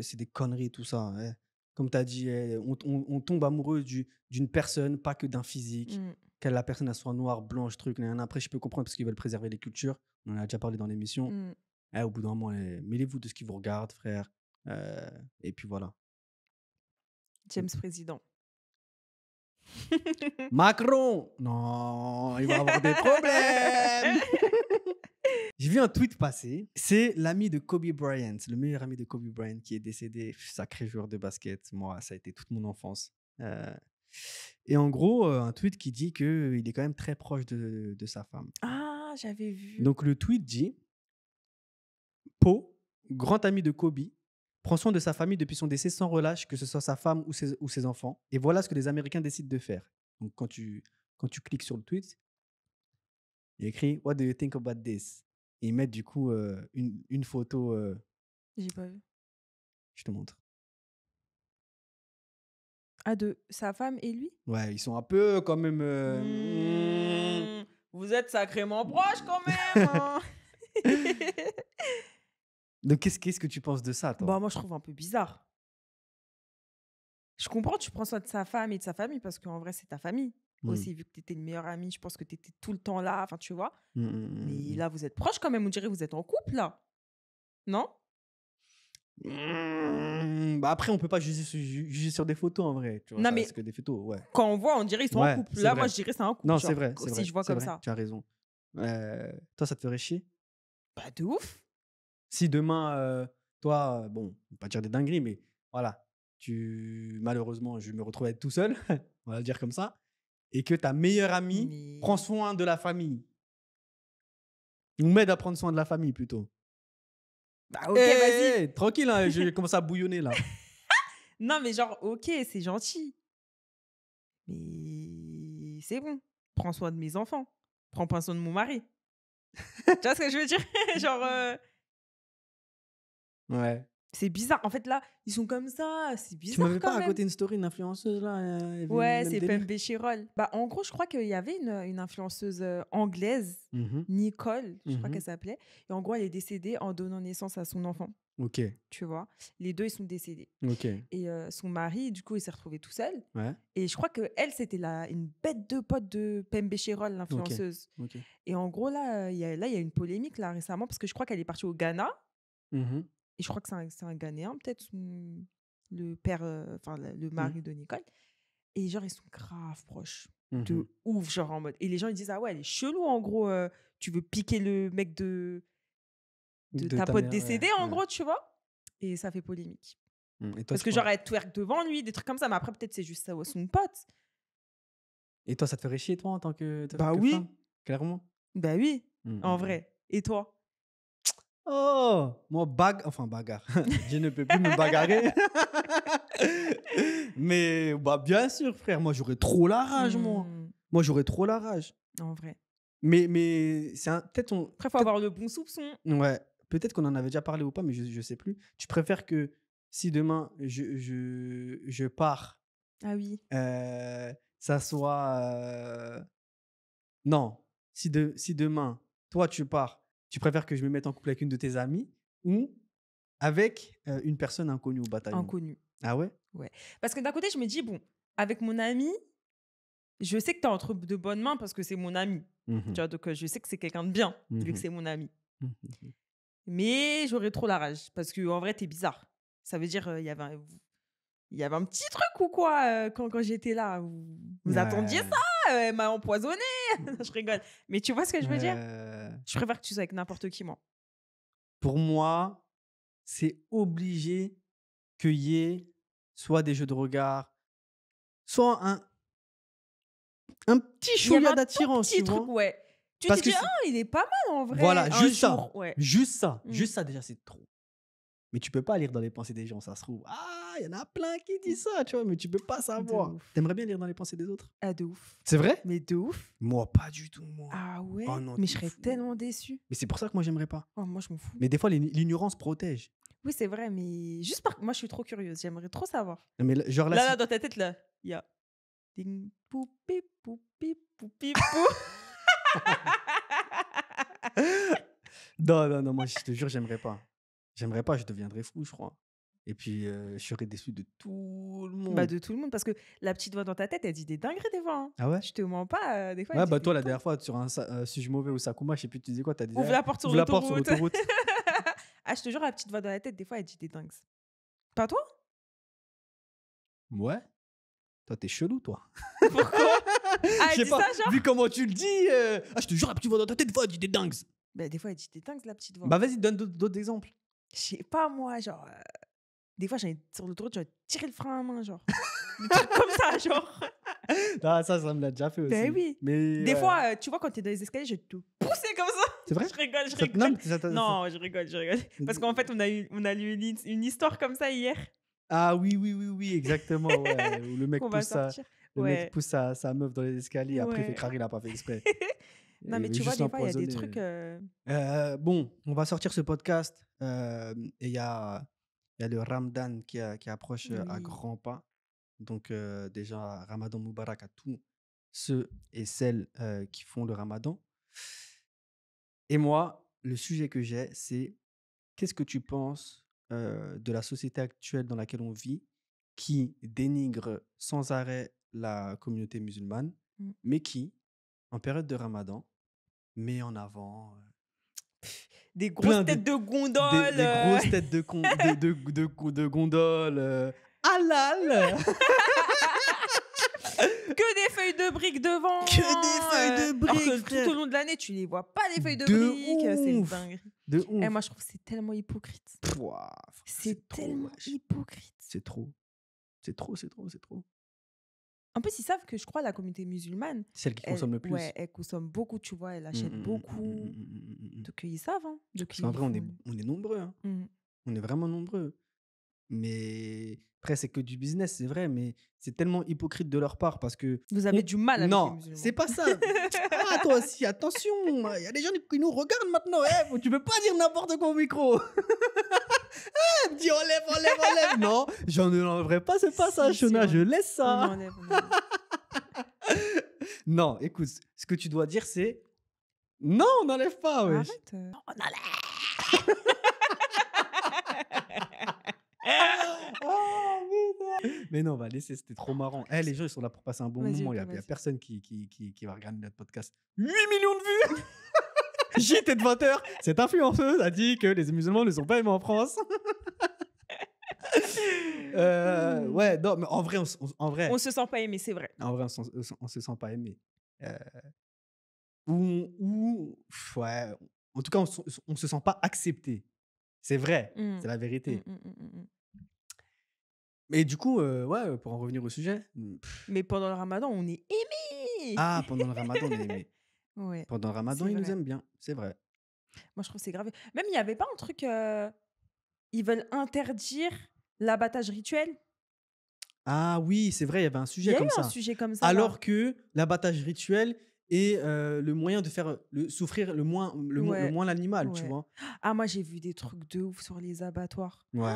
c'est des conneries, tout ça. Hein, Comme tu as dit, eh, on, tombe amoureux d'une personne, pas que d'un physique. Mmh. Qu'elle, la personne, soit noire, blanche, truc. Après, je peux comprendre parce qu'ils veulent préserver les cultures. On en a déjà parlé dans l'émission. Mmh. Eh, au bout d'un moment, eh, mêlez-vous de ce qui vous regarde, frère. et puis voilà. James Président. Macron Non, il va avoir des problèmes J'ai vu un tweet passer. C'est l'ami de Kobe Bryant, le meilleur ami de Kobe Bryant qui est décédé. Sacré joueur de basket. Moi, ça a été toute mon enfance. Euh, et en gros, euh, un tweet qui dit qu'il est quand même très proche de, sa femme. Ah, j'avais vu. Donc le tweet dit Po, grand ami de Kobe, prend soin de sa famille depuis son décès sans relâche, que ce soit sa femme ou ses, ou ses enfants. Et voilà ce que les Américains décident de faire. Donc quand tu, quand tu cliques sur le tweet, il écrit What do you think about this et ils mettent du coup une, une, photo. J'ai pas vu. Je te montre. Ah, de sa femme et lui Ouais, ils sont un peu quand même. Mmh. Mmh. vous êtes sacrément mmh. proches quand même hein. Donc, qu'est-ce, qu'est-ce que tu penses de ça, toi bah, Moi, je trouve un peu bizarre. Je comprends, tu prends soin de sa femme et de sa famille parce qu'en vrai, c'est ta famille. Mmh. Aussi, vu que tu étais une meilleur amie, je pense que tu étais tout le temps là, enfin, tu vois. Mmh, mmh, mais là, vous êtes proches quand même, on dirait que vous êtes en couple, là. Non bah après, on peut pas juger, sur des photos en vrai. Tu vois, non, mais que des photos, ouais. quand on voit, on dirait qu'ils sont en couple. Là, moi, je dirais c'est un couple. Non, c'est vrai. Si je vois comme ça. Tu as raison. Euh, toi, ça te ferait chier Bah, de ouf. Si demain, euh, toi, euh, bon, pas dire des dingueries, mais voilà, tu malheureusement, je me retrouve à être tout seul, on va le dire comme ça et que ta meilleure amie prend soin de la famille. Ou m'aide à prendre soin de la famille plutôt. Bah, ok, eh, vas-y. Eh, eh, tranquille, hein, je vais commencer à bouillonner là. non, mais genre, ok, c'est gentil. Mais c'est bon. Prends soin de mes enfants. Prends pas soin de mon mari. tu vois ce que je veux dire Genre. Euh ouais. C'est bizarre. En fait, là, ils sont comme ça. C'est bizarre. Tu m'avais pas raconté une story, une influenceuse là euh, Ouais, c'est Pembe Chirol. Bah, en gros, je crois qu'il y avait une, une influenceuse euh, anglaise, mmh Nicole, je crois mmh qu'elle s'appelait. Et en gros, elle est décédée en donnant naissance à son enfant. Ok. Tu vois Les deux, ils sont décédés. Ok. Et euh, son mari, du coup, il s'est retrouvé tout seul. Ouais. Et je crois qu'elle, elle c'était la, une bête de pote de Pembe Chirol, l'influenceuse. Ok. Et en gros, là, il y a, y a une polémique là récemment parce que je crois qu'elle est partie au Ghana. Mmh et je crois que c'est un, Ghanéen, peut-être, le père, euh, enfin, le mmh. mari de Nicole. Et genre, ils sont grave proches. Mmh de ouf, genre en mode. Et les gens, ils disent, ah ouais, elle est chelou, en gros. Euh, tu veux piquer le mec de, de, ta, pote décédée, en gros, tu vois. Et ça fait polémique. Mmh, Parce que genre, elle twerk devant lui, des trucs comme ça. Mais après, peut-être, c'est juste ça, son pote. Et toi, ça te ferait chier, toi, en tant que. Bah oui. clairement. Bah oui, en vrai. Et toi Oh, moi, bagarre, enfin bagarre. je ne peux plus me bagarrer. Mais bah, bien sûr, frère, moi, j'aurais trop la rage, moi. Hmm. Moi, j'aurais trop la rage. En vrai. Mais, mais c'est un... peut-être on. faut avoir le bon soupçon. Ouais. Peut-être qu'on en avait déjà parlé ou pas, mais je ne sais plus. Tu préfères que si demain je, je, pars. Ah oui. Euh, ça soit. Euh, non. Si, de, si demain, toi, tu pars tu préfères que je me mette en couple avec une de tes amies ou avec euh, une personne inconnue au bataillon Inconnue. Ah ouais Ouais. Parce que d'un côté, je me dis, bon, avec mon ami, je sais que tu es entre de bonnes mains parce que c'est mon ami. Mmh donc euh, je sais que c'est quelqu'un de bien, mmh vu que c'est mon ami. Mmh Mais j'aurais trop la rage parce que en vrai, es bizarre. Ça veut dire, euh, il y avait un il y avait un petit truc ou quoi quand, j'étais là. Vous, attendiez ça elle euh, m'a empoisonné. je rigole. Mais tu vois ce que je veux dire euh. Je préfère que tu sois avec n'importe qui, moi. Pour moi, c'est obligé qu'il y ait soit des jeux de regard, soit un, un petit chouïa d'attirance. Petit truc, ouais. Tu dis, ah, oh, il est pas mal en vrai. Voilà, juste ça. Juste ça. Mmh. Juste ça, déjà, c'est trop. Mais tu peux pas lire dans les pensées des gens, ça se trouve. Ah, il y en a plein qui disent ça, tu vois, mais tu peux pas savoir. T'aimerais bien lire dans les pensées des autres Ah, de ouf. C'est vrai Mais de ouf. Moi, pas du tout, moi. Ah ouais oh non, Mais je serais tellement déçu. Mais c'est pour ça que moi, j'aimerais pas. Oh, moi, je m'en fous. Mais des fois, l'ignorance protège. Oui, c'est vrai, mais juste parce que Moi, je suis trop curieuse, j'aimerais trop savoir. Non, mais genre là. Là, dans ta tête, là, il y a. Ding, poupi, poupi, poupi, pou. non, non, non, moi, je te jure, j'aimerais pas. J'aimerais pas, je deviendrais fou, je crois. Et puis, je serais déçu de tout le bah, monde. Bah, de tout le monde, parce que la petite voix dans ta tête, elle dit des dingueries des fois. Hein. Ah ouais Je te mens pas, des fois. bah toi, la dernière fois, sur un sujet mauvais au Sakuma, je sais plus, tu disais quoi T'as dit Ouvre ah, la porte sur la porte sur l'autoroute. ah, je te jure, la petite voix dans la tête, des fois, elle dit des dingues. Pas toi ouais. Toi, t'es chelou, toi. Pourquoi ah, Je sais pas, ça, genre vu comment tu le dis. Ah, je te jure, la petite voix dans ta tête, des fois, elle dit des dingues. bah, Des fois, elle dit des dingues, la petite voix. Bah, vas-y, donne d'autres exemples je sais pas moi, genre. Euh, des fois, j'allais sur le trottoir, j'allais tirer le frein à main, genre. comme ça, genre. Ah, ça, ça me l'a déjà fait ben aussi. Ben oui. Des fois, euh, tu vois, quand t'es dans les escaliers, je vais te pousser comme ça. c'est vrai Je rigole, je rigole. Non, je rigole, je rigole. Parce qu'en fait, on a eu, on a eu une, histoire comme ça hier Ah oui, oui, oui, oui, exactement. ouais, où le mec pousse, sa, le mec pousse sa, sa meuf dans les escaliers, après il fait craquer, il a pas fait exprès. Non, mais tu vois, il y a des trucs. Euh. Euh euh, bon, on va sortir ce podcast. et il y a, le Ramadan qui, approche à grands pas. Donc, déjà, Ramadan Mubarak à tous ceux et celles qui font le Ramadan. Et moi, le sujet que j'ai, c'est qu'est-ce que tu penses de la société actuelle dans laquelle on vit qui dénigre sans arrêt la communauté musulmane, mmh. mais qui, en période de ramadan, met en avant. Des grosses têtes de, gondoles. Des, grosses têtes de, gondoles. halal que des feuilles de briques devant. Que des feuilles de briques. Parce que tout au long de l'année, tu les vois pas les feuilles de, briques. C'est dingue. De eh, ouf. moi, je trouve que c'est tellement hypocrite. c'est tellement hypocrite. C'est trop. C'est trop, c'est trop, c'est trop. En plus, ils savent que je crois la communauté musulmane. Celle qui consomme le plus. Ouais, elle consomme beaucoup, tu vois, elle mmh, achète mmh, mmh, beaucoup. donc ils savent. Hein, en vrai, on est, nombreux. Hein. On est vraiment nombreux. Mais après, c'est que du business, c'est vrai, mais c'est tellement hypocrite de leur part parce que. Vous avez du mal avec Non, c'est pas ça. ah, toi aussi, attention, il y a des gens qui nous regardent maintenant. Eh, tu peux pas dire n'importe quoi au micro. Ah, elle enlève, enlève, enlève. non, j'en enlèverai pas C'est pas ça Shona, je laisse ça. non, écoute, ce que tu dois dire, c'est non, on n'enlève pas. Wesh. Arrête. Euh. Non, on enlève. Ah, mais non, on va laisser, c'était trop marrant. Eh, les gens, ils sont là pour passer un bon moment. Il n'y a, personne qui, qui, qui, qui va regarder notre podcast. 8 millions de vues JT de 20h, cette influenceuse a dit que les musulmans ne sont pas aimés en France. Euh, ouais, non, mais en vrai, on, en vrai, On se sent pas aimé, c'est vrai. en vrai, on, se sent pas aimé. Euh, ou, ou, ouais, en tout cas, on, on se sent pas accepté. C'est vrai, mmh. c'est la vérité. Mmh, mmh, mais du coup, euh, ouais, pour en revenir au sujet, Mais pendant le ramadan, on est aimé. ah, pendant le ramadan, on est aimé. Pendant Ramadan, ils nous aiment bien, c'est vrai. Moi, je trouve c'est grave. Même, il n'y avait pas un truc. Ils veulent interdire l'abattage rituel. Ah oui, c'est vrai, il y avait un sujet, comme, ça. Alors que l'abattage rituel est le moyen de faire le, souffrir le moins mmh, le, moins l'animal, tu vois. Ah moi j'ai vu des trucs de ouf sur les abattoirs. Ouais.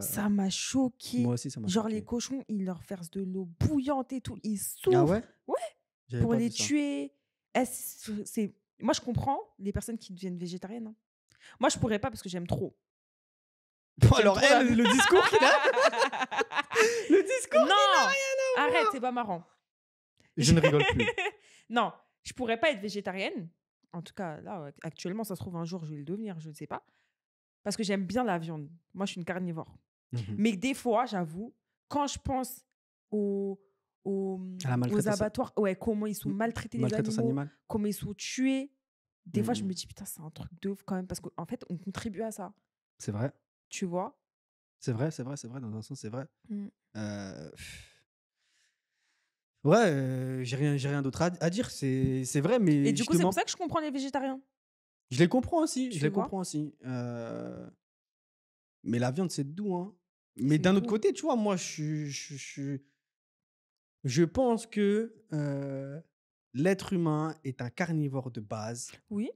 ça m'a choqué. Moi aussi ça m'a Genre les cochons, ils leur versent de l'eau bouillante et tout, ils ah souffrent. Ah ouais. ouais pour les tuer. Eh, c'est moi je comprends les personnes qui deviennent végétariennes. Hein. Moi je pourrais pas parce que j'aime trop. alors elle, eh, le discours qu'il a, le discours non, rien arrête, c'est pas marrant. Je ne rigole plus. non, je pourrais pas être végétarienne. En tout cas là actuellement ça se trouve un jour je vais le devenir, je ne sais pas, parce que j'aime bien la viande. Moi je suis une carnivore. Mmh Mais des fois j'avoue quand je pense aux aux, abattoirs, ouais, comment ils sont maltraités, les animaux, comment ils sont tués. Des fois, je mmh. me dis, putain, c'est un truc de ouf quand même, parce qu'en fait, on contribue à ça. C'est vrai. Tu vois C'est vrai, c'est vrai, c'est vrai, dans un sens, c'est vrai. Mmh. Euh, ouais, euh, j'ai rien, rien d'autre à, dire, c'est vrai, mais. Et du coup, c'est pour ça que je comprends les végétariens. Je les comprends aussi, je les comprends aussi. Euh, mais la viande, c'est doux, hein. Mais d'un autre côté, tu vois, moi, je suis je pense que l'être humain est un carnivore de base. Oui.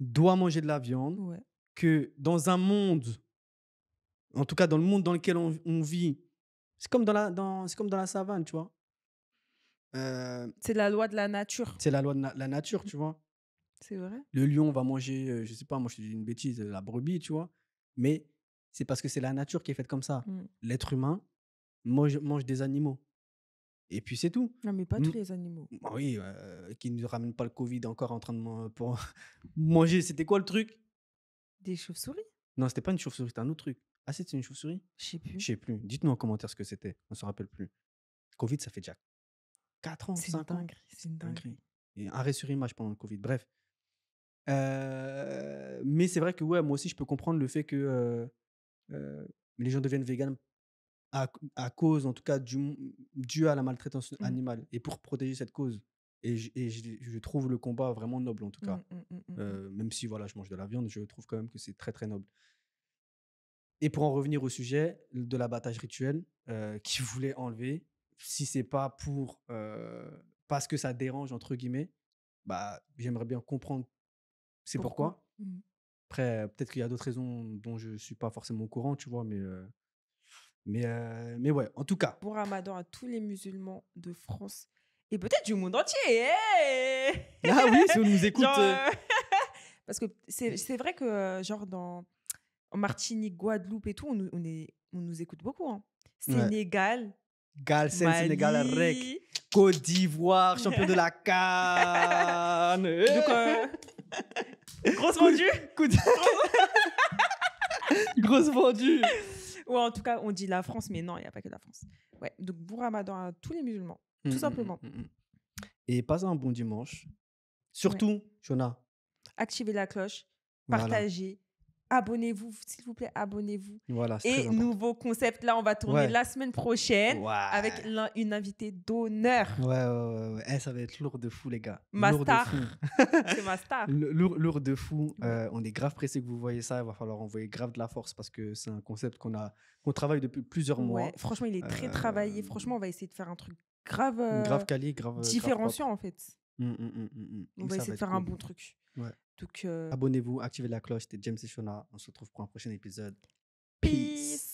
Doit manger de la viande. Que dans un monde, en tout cas dans le monde dans lequel on, vit, c'est comme dans la, savane, tu vois. c'est la loi de la nature. C'est la loi de la nature, mmh. tu vois. C'est vrai. Le lion va manger, je je sais pas, moi je dis une bêtise, la brebis, tu vois. Mais c'est parce que c'est la nature qui est faite comme ça. Mmh. L'être humain mange des animaux. Et puis c'est tout. Non, mais pas tous les animaux. Bah oui, euh, qui ne ramènent pas le Covid encore en train de manger. C'était quoi le truc Des chauves-souris Non, c'était pas une chauve-souris, c'était un autre truc. Ah, c'était une chauve-souris Je sais plus. Je sais plus. Dites-nous en commentaire ce que c'était. On se rappelle plus. Covid, ça fait déjà 4 ans, 5 ans. C'est une dinguerie. Et arrêt sur image pendant le Covid. Bref. Euh, mais c'est vrai que ouais, moi aussi, je peux comprendre le fait que euh, les gens deviennent véganes à, à, cause, en tout cas, du, à la maltraitance mmh. animale et pour protéger cette cause. Et, je, trouve le combat vraiment noble, en tout mmh, cas. Mmh, euh, même si voilà, je mange de la viande, je trouve quand même que c'est très, très noble. Et pour en revenir au sujet de l'abattage rituel, euh, qui voulait enlever, si c'est pas pour. Euh, parce que ça dérange, entre guillemets, bah, j'aimerais bien comprendre c'est pourquoi. Après, peut-être qu'il y a d'autres raisons dont je ne suis pas forcément au courant, tu vois, mais euh, mais, euh, mais ouais, en tout cas. Bon ramadan à tous les musulmans de France et peut-être du monde entier. Eh ah oui, si on nous écoute. Euh. Euh, parce que c'est vrai que, genre, dans en Martinique, Guadeloupe et tout, on, on, est, on nous écoute beaucoup. Hein. Sénégal. Gal, Sénégal, Côte d'Ivoire, champion de la Cannes. Donc, euh... grosse vendue. Grosse vendue. Ou en tout cas, on dit la France, mais non, il n'y a pas que la France. Ouais, donc bon ramadan à tous les musulmans, mm, tout mm, mm, simplement. Et passe un bon dimanche. Surtout, ouais. Activez la cloche, partagez, abonnez-vous, s'il vous plaît, abonnez-vous. Voilà, Et nouveau concept, là, on va tourner la semaine prochaine avec une invitée d'honneur. Ouais, ouais, ouais. Eh, ça va être lourd de fou, les gars. Ma star. C'est ma star. Lourd, de fou. Euh, on est grave pressé que vous voyez ça. Il va falloir envoyer grave de la force parce que c'est un concept qu'on a, travaille depuis plusieurs mois. Franchement, il est très euh, travaillé. Franchement, on va essayer de faire un truc grave. grave euh, quali, grave. Différenciant, en fait. Hum, hum, hum, on va essayer de faire un bon truc. Ouais. Euh abonnez-vous, activez la cloche. C'était James et Shona. On se retrouve pour un prochain épisode. Peace.